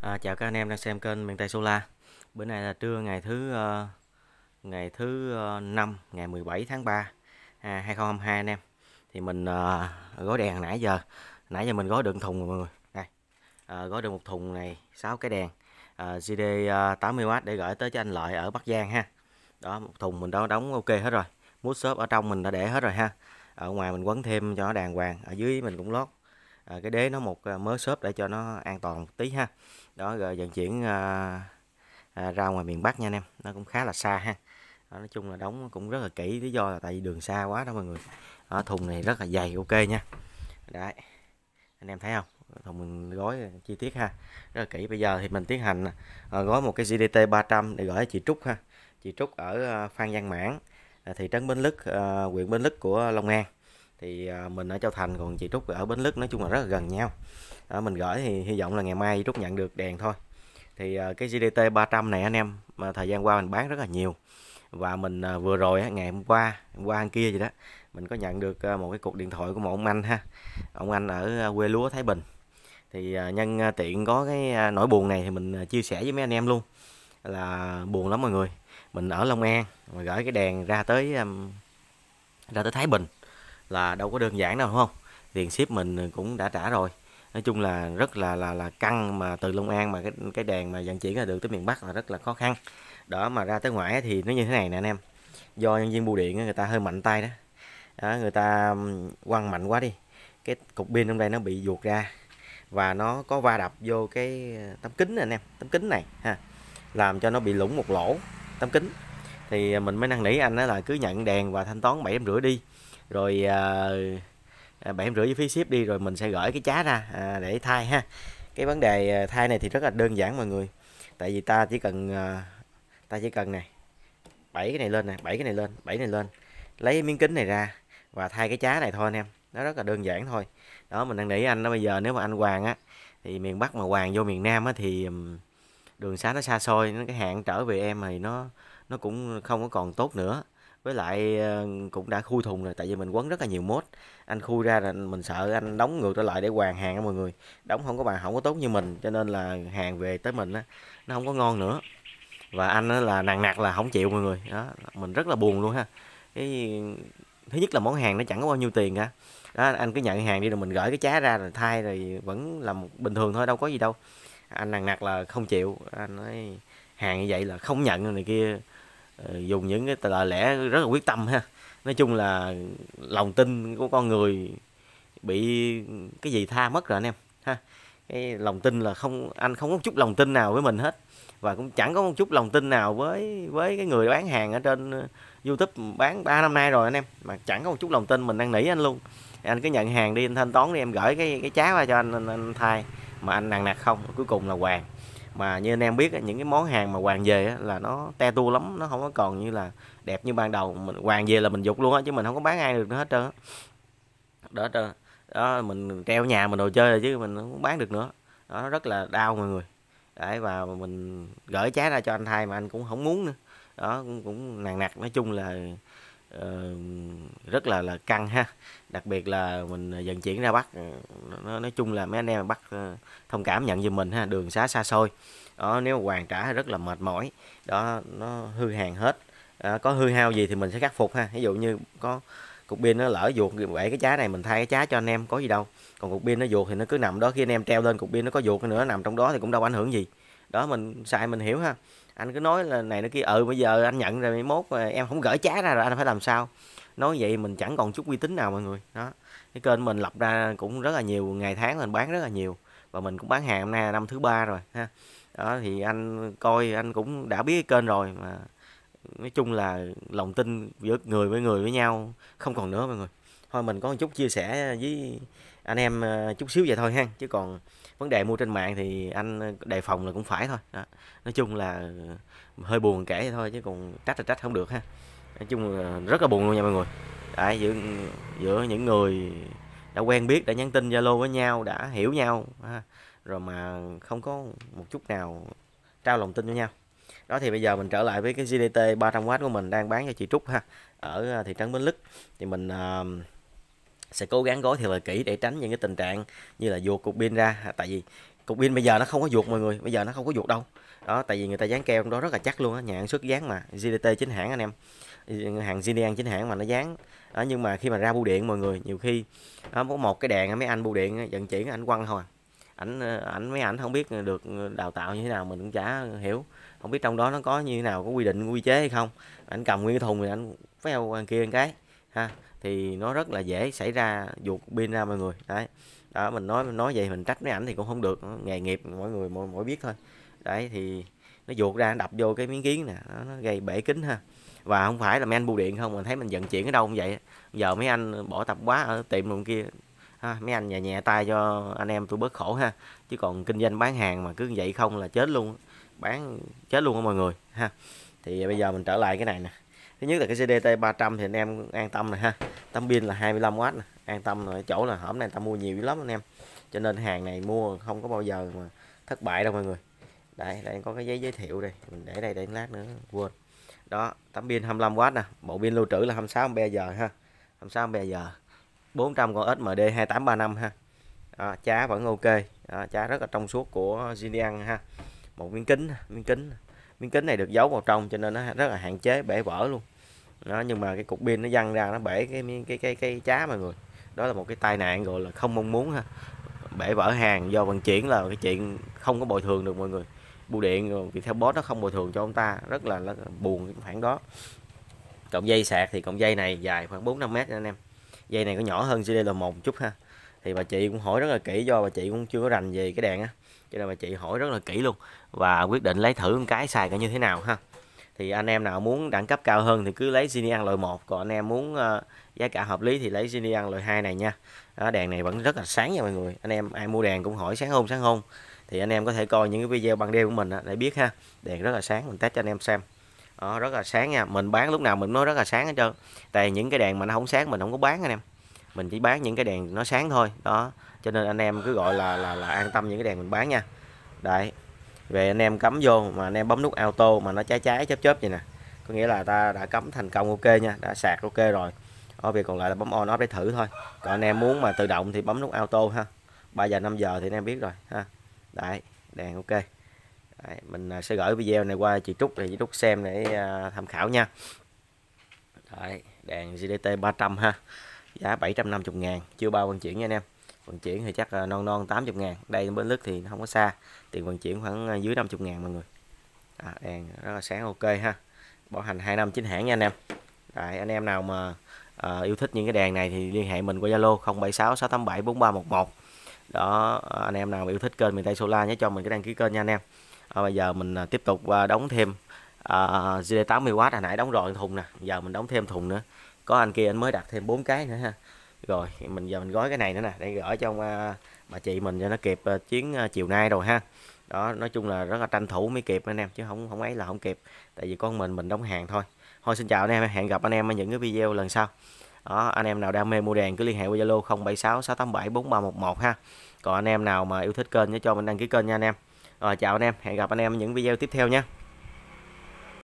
À, chào các anh em đang xem kênh miền Tây Solar. Bữa nay là trưa ngày thứ uh, ngày thứ uh, ờ, 5 ngày 17 tháng 3 à, 2022 anh em. Thì mình uh, gói đèn nãy giờ. Nãy giờ mình gói đựng thùng mọi người. Đây. À, gói được một thùng này 6 cái đèn à, GD uh, 80W để gửi tới cho anh Lợi ở Bắc Giang ha. Đó, một thùng mình đã đóng ok hết rồi. Mút xốp ở trong mình đã để hết rồi ha. Ở ngoài mình quấn thêm cho nó đàng hoàng, ở dưới mình cũng lót. cái đế nó một mớ xốp để cho nó an toàn một tí ha đó rồi vận chuyển à, à, ra ngoài miền Bắc nha anh em nó cũng khá là xa ha đó, nói chung là đóng cũng rất là kỹ lý do là tại vì đường xa quá đó mọi người ở thùng này rất là dày ok nha đấy anh em thấy không thùng mình gói chi tiết ha rất là kỹ bây giờ thì mình tiến hành à, gói một cái GDT 300 để gửi chị Trúc ha chị Trúc ở à, Phan Giang Mãn à, thị trấn Bến Lức à, huyện Bến Lức của Long An thì à, mình ở Châu Thành còn chị Trúc ở Bến Lức nói chung là rất là gần nhau à, mình gửi thì hy vọng là ngày mai Trúc nhận được đèn thôi thì à, cái GDT 300 này anh em mà thời gian qua mình bán rất là nhiều và mình à, vừa rồi ngày hôm qua hôm qua hôm kia gì đó mình có nhận được một cái cuộc điện thoại của một ông anh ha ông anh ở quê lúa Thái Bình thì nhân tiện có cái nỗi buồn này thì mình chia sẻ với mấy anh em luôn là buồn lắm mọi người mình ở Long An mà gửi cái đèn ra tới ra tới Thái Bình là đâu có đơn giản đâu đúng không tiền ship mình cũng đã trả rồi nói chung là rất là là là căng mà từ Long An mà cái cái đèn mà vận chuyển ra được tới miền Bắc là rất là khó khăn đó mà ra tới ngoài thì nó như thế này nè anh em do nhân viên bưu điện người ta hơi mạnh tay đó, đó người ta quăng mạnh quá đi cái cục pin trong đây nó bị ruột ra và nó có va đập vô cái ờ, tấm kính này, anh em tấm kính này ha làm cho nó bị lủng một lỗ tấm kính thì à, mình mới năn nỉ anh đó là cứ nhận đèn và thanh toán bảy em rưỡi đi rồi à, à, bảy em rưỡi với phí ship đi rồi mình sẽ gửi cái chá ra à, để thay ha cái vấn đề thay này thì rất là đơn giản mọi người tại vì ta chỉ cần ta chỉ cần này bảy cái này lên này bảy cái này lên bảy này lên lấy miếng kính này ra và thay cái chá này thôi anh em nó rất là đơn giản thôi đó mình đang nghĩ anh nó bây giờ nếu mà anh hoàng á thì miền bắc mà hoàng vô miền nam á thì đường xá nó xa xôi nó cái hạn trở về em thì nó nó cũng không có còn tốt nữa với lại ờ, cũng đã khui thùng rồi tại vì mình quấn rất là nhiều mốt anh khui ra là mình sợ anh đóng ngược trở lại để hoàn hàng á mọi người đóng không có bàn không có tốt như mình cho nên là hàng về tới mình á nó không có ngon nữa và anh á là nặng nặc là không chịu mọi người đó mình rất là buồn luôn ha cái thứ nhất là món hàng nó chẳng có bao nhiêu tiền cả đó anh cứ nhận hàng đi rồi mình gửi cái chá ra rồi thay rồi vẫn là một bình thường thôi đâu có gì đâu anh nặng nặc là không chịu anh nói hàng như vậy là không nhận rồi này kia Ờ, dùng những cái lời lẽ rất là quyết tâm ha nói chung là lòng tin của con người bị cái gì tha mất rồi anh em ha cái lòng tin là không anh không có chút lòng tin nào với mình hết và cũng chẳng có một chút lòng tin nào với với cái người bán hàng ở trên ờ, YouTube bán 3 năm nay rồi anh em mà chẳng có một chút lòng tin mình đang nỉ anh luôn anh cứ nhận hàng đi anh thanh toán đi em gửi cái cái cháo qua cho anh, anh, anh thay mà anh nặng nặc không cuối cùng là hoàng mà như anh em biết những cái món hàng mà hoàng về là nó te tu lắm nó không có còn như là đẹp như ban đầu mình hoàng về là mình dục luôn á chứ mình không có bán ai được nữa hết trơn đó trơn đó mình treo nhà mình đồ chơi chứ mình không bán được nữa đó rất là đau mọi người đấy và mình gửi trái ra cho anh thay mà anh cũng không muốn nữa đó cũng, cũng nàng nặc nói chung là rất là là căng ha đặc biệt là mình dần ờ, chuyển ra bắc ờ, nó nói chung là mấy anh em bắt ờ, thông cảm nhận giùm mình ha đường xá xa xôi đó nếu hoàn trả rất là mệt mỏi đó nó hư hàng hết à, có hư hao gì thì mình sẽ khắc phục ha ví dụ như có cục pin nó lỡ ruột vậy cái trái này mình thay cái trái cho anh em có gì đâu còn cục pin nó ruột thì nó cứ nằm đó khi anh em treo lên cục pin nó có ruột nữa nằm trong đó thì cũng đâu ảnh hưởng gì đó mình xài mình hiểu ha anh cứ nói là này nó kia ừ bây giờ anh nhận rồi mấy mốt em không gỡ chá ra rồi anh phải làm sao nói vậy mình chẳng còn chút uy tín nào mọi người đó cái kênh mình lập ra cũng rất là nhiều ngày tháng mình bán rất là nhiều và mình cũng bán hàng hôm nay năm thứ ba rồi ha đó thì anh coi anh cũng đã biết cái kênh rồi mà nói chung là lòng tin giữa người với người với nhau không còn nữa mọi người thôi mình có một chút chia sẻ với anh em ờ, chút xíu vậy thôi ha chứ còn vấn đề mua trên mạng thì anh ờ, đề phòng là cũng phải thôi đó. nói chung là ờ, hơi buồn kể thôi chứ còn trách là trách không được ha nói chung là rất là buồn luôn nha mọi người Đấy, giữa giữa những người đã quen biết đã nhắn tin zalo với nhau đã hiểu nhau ha. rồi mà không có một chút nào trao lòng tin với nhau đó thì bây giờ mình trở lại với cái GDT 300W của mình đang bán cho chị Trúc ha ở ờ, thị trấn Bến Lức thì mình uh, sẽ cố gắng gói thiệt là kỹ để tránh những cái tình trạng như là ruột cục pin ra à, tại vì cục pin bây giờ nó không có ruột mọi người bây giờ nó không có ruột đâu đó tại vì người ta dán keo trong đó rất là chắc luôn á nhà sản xuất dán mà GDT chính hãng anh em hàng Zinian chính hãng mà nó dán đó, nhưng mà khi mà ra bưu điện mọi người nhiều khi đó, có một cái đèn mấy anh bưu điện vận chuyển anh quăng thôi à. ảnh ờ, ảnh mấy ảnh không biết được đào tạo như thế nào mình cũng chả hiểu không biết trong đó nó có như thế nào có quy định quy chế hay không ảnh cầm nguyên cái thùng thì anh phèo kia cái ha thì nó rất là dễ xảy ra vụt pin ra mọi người đấy đó mình nói mình nói vậy mình trách mấy ảnh thì cũng không được nghề nghiệp mọi người mỗi mỗi biết thôi đấy thì nó vụt ra đập vô cái miếng kiến nè nó, nó gây bể kính ha và không phải là mấy anh bưu điện không mình thấy mình vận chuyển ở đâu cũng vậy giờ mấy anh bỏ tập quá ở tiệm luôn kia ha, mấy anh nhẹ nhẹ tay cho anh em tôi bớt khổ ha chứ còn kinh doanh bán hàng mà cứ như vậy không là chết luôn bán chết luôn á mọi người ha thì bây giờ mình trở lại cái này nè thứ nhất là cái CDT 300 thì anh em an tâm này ha tấm pin là 25W này. an tâm rồi chỗ là hôm nay ta mua nhiều lắm anh em cho nên hàng này mua không có bao giờ mà thất bại đâu mọi người đây đây có cái giấy giới thiệu đây mình để đây để lát nữa quên đó tấm pin 25W nè bộ pin lưu trữ là 26 ampere giờ ha 26 ampere giờ 400 con SMD 2835 ha đó, chá vẫn ok đó, chá rất là trong suốt của Zinian ha một miếng kính miếng kính miếng kính này được giấu vào trong cho nên nó rất là hạn chế bể vỡ luôn đó nhưng mà cái cục pin nó văng ra nó bể cái miếng cái cái cái chá mọi người đó là một cái tai nạn gọi là không mong muốn ha bể vỡ hàng do vận chuyển là cái chuyện không có bồi thường được mọi người bưu điện rồi theo boss nó không bồi thường cho ông ta rất là, là buồn cái khoản đó cộng dây sạc thì cộng dây này dài khoảng 4 5 mét anh em dây này có nhỏ hơn CD là một chút ha thì bà chị cũng hỏi rất là kỹ do bà chị cũng chưa có rành về cái đèn á cho nên bà chị hỏi rất là kỹ luôn và quyết định lấy thử một cái xài cái như thế nào ha thì anh em nào muốn đẳng cấp cao hơn thì cứ lấy Zinian loại 1 còn anh em muốn uh, giá cả hợp lý thì lấy Zinian loại 2 này nha đó, đèn này vẫn rất là sáng nha mọi người anh em ai mua đèn cũng hỏi sáng hôn sáng hôn thì anh em có thể coi những cái video ban đêm của mình để biết ha đèn rất là sáng mình test cho anh em xem đó, rất là sáng nha mình bán lúc nào mình nói rất là sáng hết trơn tại những cái đèn mà nó không sáng mình không có bán anh em mình chỉ bán những cái đèn nó sáng thôi đó cho nên anh em cứ gọi là là, là an tâm những cái đèn mình bán nha đấy về anh em cắm vô mà anh em bấm nút auto mà nó cháy cháy chớp chớp vậy nè có nghĩa là ta đã cắm thành công ok nha đã sạc ok rồi ở việc còn lại là bấm on off để thử thôi còn anh em muốn mà tự động thì bấm nút auto ha 3 giờ 5 giờ thì anh em biết rồi ha đấy đèn ok đấy, mình à, sẽ gửi video này qua chị Trúc để chị Trúc xem để à, tham khảo nha đấy đèn GDT 300 ha giá 750 ngàn chưa bao vận chuyển nha anh em vận chuyển thì chắc là non non 80 ngàn đây bên Đức thì không có xa tiền vận chuyển khoảng à, dưới 50 ngàn mọi người à, đèn rất là sáng ok ha bảo hành 2 năm chính hãng nha anh em Đấy, anh em nào mà à, yêu thích những cái đèn này thì liên hệ mình qua Zalo 076 687 4311 đó à, anh em nào mà yêu thích kênh miền Tây Solar nhớ cho mình cái đăng ký kênh nha anh em à, bây giờ mình à, tiếp tục đóng thêm à, GD80W hồi nãy đóng rồi thùng nè giờ mình đóng thêm thùng nữa có anh kia anh mới đặt thêm bốn cái nữa ha rồi mình giờ mình gói cái này nữa nè để gửi trong uh, à, bà chị mình cho nó kịp uh, chuyến uh, chiều nay rồi ha đó nói chung là rất là tranh thủ mới kịp anh em chứ không không ấy là không kịp tại vì con mình mình đóng hàng thôi thôi xin chào anh em hẹn gặp anh em ở những cái video lần sau đó anh em nào đam mê mua đèn cứ liên hệ qua zalo 076 ha còn anh em nào mà yêu thích kênh nhớ cho mình đăng ký kênh nha anh em rồi chào anh em hẹn gặp anh em ở những video tiếp theo nha